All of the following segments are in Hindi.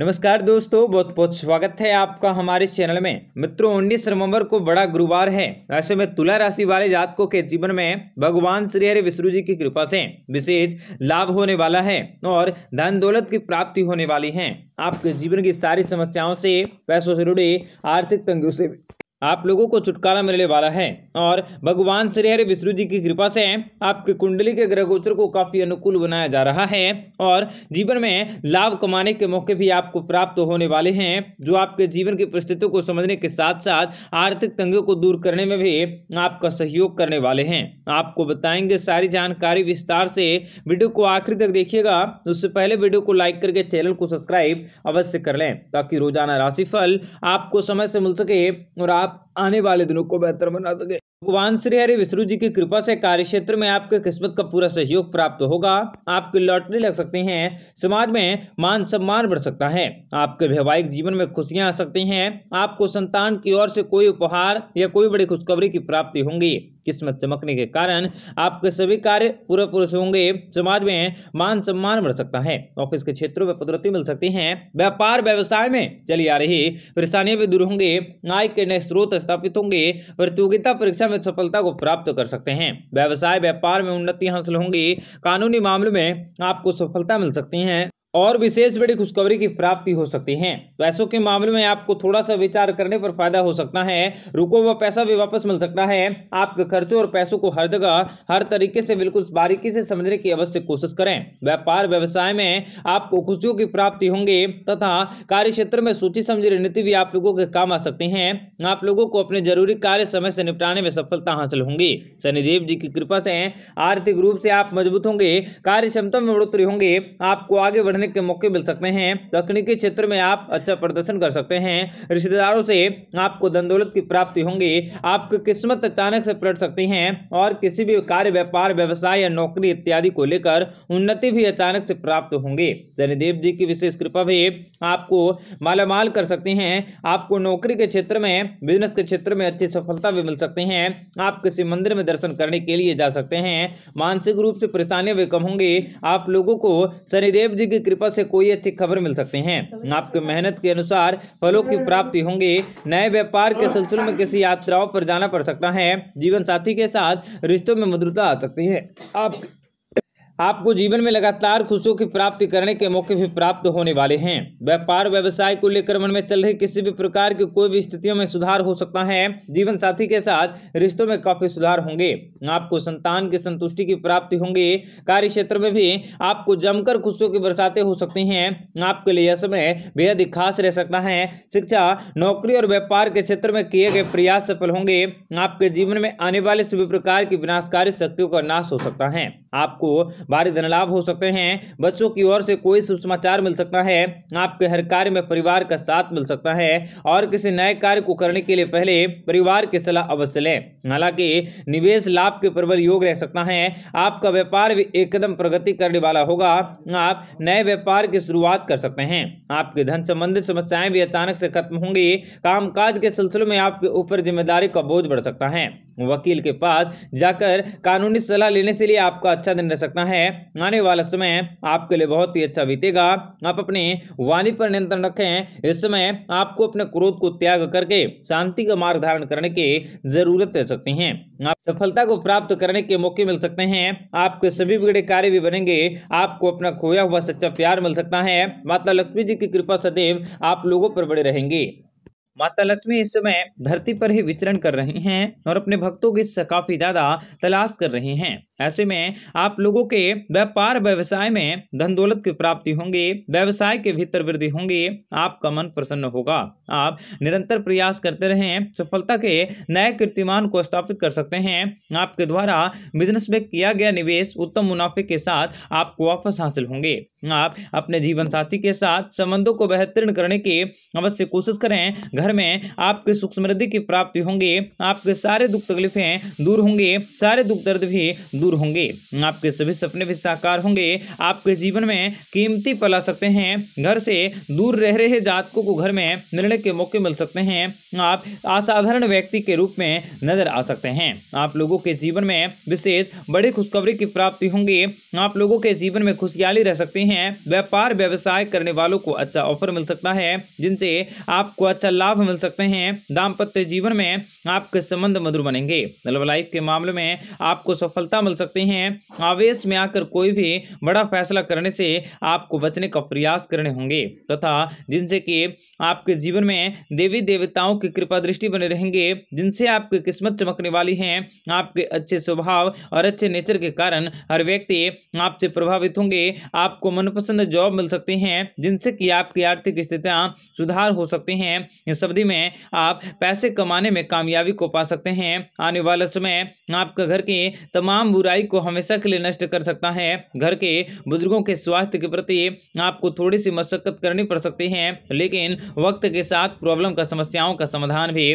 नमस्कार दोस्तों बहुत बहुत स्वागत है आपका हमारे चैनल में मित्रों उन्नीस नवंबर को बड़ा गुरुवार है ऐसे में तुला राशि वाले जातकों के जीवन में भगवान श्री हरि विष्णु जी की कृपा से विशेष लाभ होने वाला है और धन दौलत की प्राप्ति होने वाली है आपके जीवन की सारी समस्याओं से पैसों से जुड़े आर्थिक तंगियों से आप लोगों को छुटकारा मिलने वाला है और भगवान श्री हरि विष्णु जी की कृपा से आपके कुंडली के ग्रह गोचर को काफ़ी अनुकूल बनाया जा रहा है और जीवन में लाभ कमाने के मौके भी आपको प्राप्त होने वाले हैं जो आपके जीवन की परिस्थितियों को समझने के साथ साथ आर्थिक तंगों को दूर करने में भी आपका सहयोग करने वाले हैं आपको बताएंगे सारी जानकारी विस्तार से वीडियो को आखिर तक देखिएगा उससे पहले वीडियो को लाइक करके चैनल को सब्सक्राइब अवश्य कर लें ताकि रोजाना राशिफल आपको समय से मिल सके और आप आने वाले दिनों को बेहतर बना सके भगवान श्री हरि विष्णु जी की कृपा से कार्य क्षेत्र में आपके किस्मत का पूरा सहयोग प्राप्त होगा आपकी लॉटरी लग सकते हैं समाज में मान सम्मान बढ़ सकता है आपके वैवाहिक जीवन में खुशियां आ सकती हैं आपको संतान की ओर से कोई उपहार या कोई बड़ी खुशखबरी की प्राप्ति होंगी किस्मत चमकने के कारण आपके सभी कार्य पूरे पुरुष होंगे समाज में मान सम्मान बढ़ सकता है ऑफिस के क्षेत्रों में पदोन्नति मिल सकती है व्यापार व्यवसाय में चली आ रही परेशानियां भी दूर होंगे आय के नए स्रोत स्थापित होंगे प्रतियोगिता परीक्षा में सफलता को प्राप्त कर सकते हैं व्यवसाय व्यापार में उन्नति हासिल होंगी कानूनी मामलों में आपको सफलता मिल सकती है और विशेष बड़ी खुशखबरी की प्राप्ति हो सकती है पैसों तो के मामले में आपको थोड़ा सा विचार करने पर फायदा हो सकता है रुको हुआ पैसा भी वापस मिल सकता है आपके खर्चों और पैसों को हर जगह हर तरीके से बिल्कुल बारीकी से समझने की अवश्य कोशिश करें व्यापार व्यवसाय में आपको खुशियों की प्राप्ति होंगी तथा कार्य क्षेत्र में सूची समझी रणनीति भी आप लोगों के काम आ सकती है आप लोगों को अपने जरूरी कार्य समय से निपटाने में सफलता हासिल होंगी शनिदेव जी की कृपा से आर्थिक रूप से आप मजबूत होंगे कार्य क्षमता में बढ़ोतरी होंगे आपको आगे बढ़ने करने के मौके मिल सकते हैं तकनीकी क्षेत्र में आप अच्छा प्रदर्शन कर सकते हैं रिश्तेदारों से आपको धन दौलत की प्राप्ति होंगी आपकी किस्मत अचानक से पलट सकती है और किसी भी कार्य व्यापार व्यवसाय या नौकरी इत्यादि को लेकर उन्नति भी अचानक से प्राप्त होंगे शनिदेव जी की विशेष कृपा भी आपको मालामाल कर सकती हैं आपको नौकरी के क्षेत्र में बिजनेस के क्षेत्र में अच्छी सफलता भी मिल सकती है आप किसी मंदिर में दर्शन करने के लिए जा सकते हैं मानसिक रूप से परेशानियां भी कम होंगी आप लोगों को शनिदेव जी की कृपा से कोई अच्छी खबर मिल सकते हैं आपके मेहनत के अनुसार फलों की प्राप्ति होंगे नए व्यापार के सिलसिले में किसी यात्राओं पर जाना पड़ सकता है जीवन साथी के साथ रिश्तों में मधुरता आ सकती है आप आपको जीवन में लगातार खुशियों की प्राप्ति करने के मौके भी प्राप्त होने वाले हैं व्यापार व्यवसाय को लेकर मन में चल रही किसी भी प्रकार की कोई भी स्थितियों में सुधार हो सकता है जीवन साथी के साथ रिश्तों में काफी सुधार होंगे आपको संतान की संतुष्टि की प्राप्ति होंगी कार्य क्षेत्र में भी आपको जमकर खुशियों की बरसातें हो सकती हैं आपके लिए यह समय बेहद खास रह सकता है शिक्षा नौकरी और व्यापार के क्षेत्र में किए गए प्रयास सफल होंगे आपके जीवन में आने वाले सभी प्रकार की विनाशकारी शक्तियों का नाश हो सकता है आपको भारी धनलाभ हो सकते हैं बच्चों की ओर से कोई शुभ समाचार मिल सकता है आपके हर कार्य में परिवार का साथ मिल सकता है और किसी नए कार्य को करने के लिए पहले परिवार की सलाह अवश्य लें हालांकि निवेश लाभ के प्रबल योग रह सकता है आपका व्यापार भी एकदम प्रगति करने वाला होगा आप नए व्यापार की शुरुआत कर सकते हैं आपके धन संबंधित समस्याएं भी अचानक से खत्म होंगी कामकाज के सिलसिले में आपके ऊपर जिम्मेदारी का बोझ बढ़ सकता है वकील के पास जाकर कानूनी सलाह लेने से लिए आपका अच्छा दिन रह सकता है आने वाला समय आपके लिए बहुत ही अच्छा बीतेगा आप अपने वाणी पर नियंत्रण रखें इस समय आपको अपने क्रोध को त्याग करके शांति का मार्ग धारण करने की जरूरत रह सकती है आप सफलता को प्राप्त करने के मौके मिल सकते हैं आपके सभी बिगड़े कार्य भी बनेंगे आपको अपना खोया हुआ सच्चा प्यार मिल सकता है माता लक्ष्मी जी की कृपा सदैव आप लोगों पर बड़े रहेंगे माता लक्ष्मी इस समय धरती पर ही विचरण कर रहे हैं और अपने भक्तों की काफी ज्यादा तलाश कर रहे हैं ऐसे में आप लोगों के व्यापार व्यवसाय में धन दौलत की प्राप्ति होंगे व्यवसाय के भीतर वृद्धि होंगे आपका मन प्रसन्न होगा आप निरंतर प्रयास करते रहें सफलता के नए कीर्तिमान को स्थापित कर सकते हैं आपके द्वारा बिजनेस में किया गया निवेश उत्तम मुनाफे के साथ आपको वापस हासिल होंगे आप अपने जीवन साथी के साथ संबंधों को बेहतरीन करने की अवश्य कोशिश करें घर घर में आपके सुख समृद्धि की प्राप्ति होंगे आपके सारे दुख तकलीफें दूर होंगे सारे दुख दर्द भी दूर होंगे आपके सभी सपने भी साकार होंगे आपके जीवन में कीमती पला सकते हैं घर से दूर रह रहे जातकों को घर में निर्णय के मौके मिल सकते हैं आप असाधारण व्यक्ति के रूप में नजर आ सकते हैं आप लोगों के जीवन में विशेष बड़ी खुशखबरी की प्राप्ति होंगी आप लोगों के जीवन में खुशहाली रह सकती है व्यापार व्यवसाय करने वालों को अच्छा ऑफर मिल सकता है जिनसे आपको अच्छा लाभ लाभ मिल सकते हैं दाम्पत्य जीवन में आपके संबंध मधुर बनेंगे लव लाइफ के मामले में आपको सफलता मिल सकती है आवेश में आकर कोई भी बड़ा फैसला करने से आपको बचने का प्रयास करने होंगे तथा जिनसे कि आपके जीवन में देवी देवताओं की कृपा दृष्टि बने रहेंगे जिनसे आपकी किस्मत चमकने वाली है आपके अच्छे स्वभाव और अच्छे नेचर के कारण हर व्यक्ति आपसे प्रभावित होंगे आपको मनपसंद जॉब मिल सकती है जिनसे कि आपकी आर्थिक स्थितियां सुधार हो सकती हैं अवधि में आप पैसे कमाने में कामयाबी को पा सकते हैं आने वाला समय आपका घर की तमाम बुराई को हमेशा के लिए नष्ट कर सकता है घर के बुजुर्गों के स्वास्थ्य के प्रति आपको थोड़ी सी मशक्कत करनी पड़ सकती है लेकिन वक्त के साथ प्रॉब्लम का समस्याओं का समाधान भी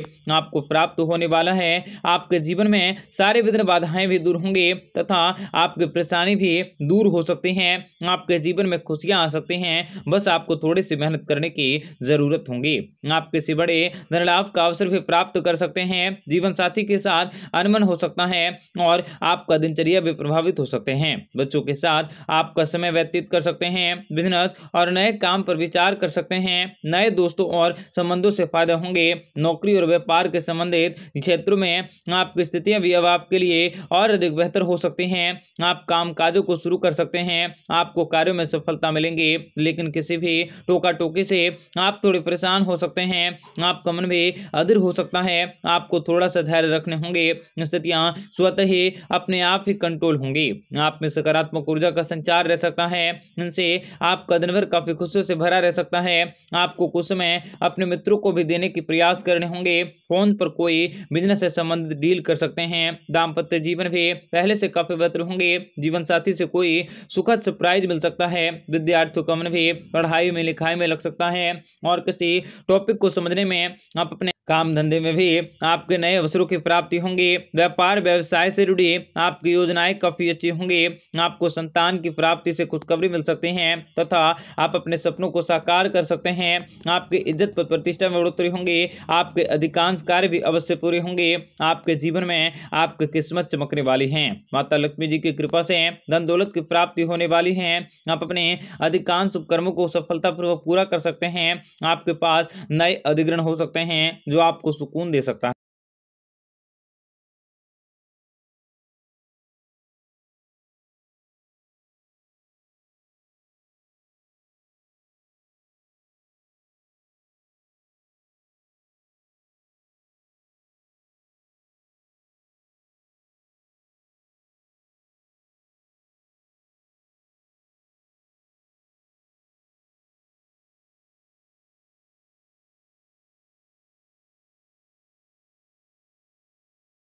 आपको प्राप्त होने वाला है आपके जीवन में सारे विधि बाधाएं भी दूर होंगे तथा आपकी परेशानी भी दूर हो सकती हैं आपके जीवन में खुशियां आ सकती हैं बस आपको थोड़ी सी मेहनत करने की ज़रूरत होगी आपके सिवा बड़े धनलाभ का अवसर भी प्राप्त कर सकते हैं जीवन साथी के साथ अनमन हो सकता है और आपका दिनचर्या भी प्रभावित हो सकते हैं बच्चों के साथ आपका समय व्यतीत कर सकते हैं बिजनेस और नए काम पर विचार कर सकते हैं नए दोस्तों और संबंधों से फायदा होंगे नौकरी और व्यापार के संबंधित क्षेत्रों में आपकी स्थितियाँ भी अब आपके लिए और अधिक बेहतर हो सकती हैं आप काम काजों को शुरू कर सकते हैं आपको कार्यों में सफलता मिलेंगे लेकिन किसी भी टोका टोकी से आप थोड़े परेशान हो सकते हैं आप मन में अधिर हो सकता है आपको थोड़ा सा धैर्य रखने होंगे स्थितियाँ स्वतः ही अपने आप ही कंट्रोल होंगी आप में सकारात्मक ऊर्जा का संचार रह सकता है इनसे आपका दिन भर काफ़ी खुशियों से भरा रह सकता है आपको कुछ समय अपने मित्रों को भी देने के प्रयास करने होंगे फोन पर कोई बिजनेस से संबंधित डील कर सकते हैं दाम्पत्य जीवन भी पहले से काफ़ी बेहतर होंगे जीवन साथी से कोई सुखद सरप्राइज मिल सकता है विद्यार्थियों का मन भी पढ़ाई में लिखाई में लग सकता है और किसी टॉपिक को समझ समझने में आप अपने काम धंधे में भी आपके नए अवसरों की प्राप्ति होंगी व्यापार व्यवसाय से जुड़ी आपकी योजनाएं काफी अच्छी होंगी आपको संतान की प्राप्ति से खुशखबरी मिल सकती है तथा आप अपने सपनों को साकार कर सकते हैं आपकी इज्जत पर प्रतिष्ठा में बढ़ोतरी होंगी आपके अधिकांश कार्य भी अवश्य पूरे होंगे आपके जीवन में आपकी किस्मत चमकने वाली है माता लक्ष्मी जी की कृपा से धन दौलत की प्राप्ति होने वाली है आप अपने अधिकांश उपकर्मों को सफलतापूर्वक पूरा कर सकते हैं आपके पास नए अधिग्रहण हो सकते हैं जो आपको सुकून दे सकता है